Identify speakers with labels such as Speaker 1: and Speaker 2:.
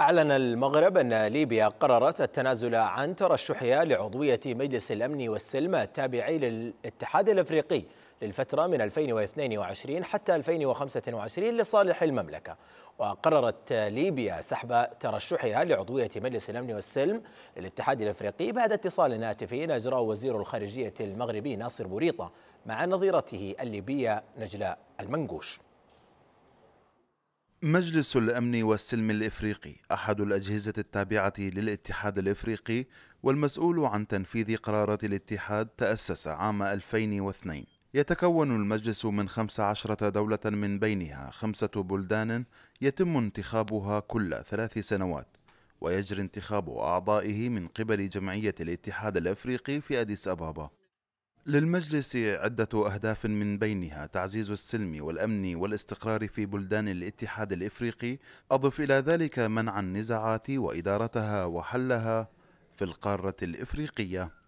Speaker 1: أعلن المغرب أن ليبيا قررت التنازل عن ترشحها لعضوية مجلس الأمن والسلم التابع للاتحاد الأفريقي للفترة من 2022 حتى 2025 لصالح المملكة وقررت ليبيا سحب ترشحها لعضوية مجلس الأمن والسلم للاتحاد الأفريقي بعد اتصال هاتفي أجراه وزير الخارجية المغربي ناصر بوريطة مع نظيرته الليبية نجلاء المنقوش
Speaker 2: مجلس الأمن والسلم الإفريقي أحد الأجهزة التابعة للاتحاد الإفريقي والمسؤول عن تنفيذ قرارات الاتحاد تأسس عام 2002 يتكون المجلس من 15 دولة من بينها خمسة بلدان يتم انتخابها كل ثلاث سنوات ويجري انتخاب أعضائه من قبل جمعية الاتحاد الأفريقي في أديس أبابا للمجلس عدة أهداف من بينها تعزيز السلم والأمن والاستقرار في بلدان الاتحاد الإفريقي أضف إلى ذلك منع النزاعات وإدارتها وحلها في القارة الإفريقية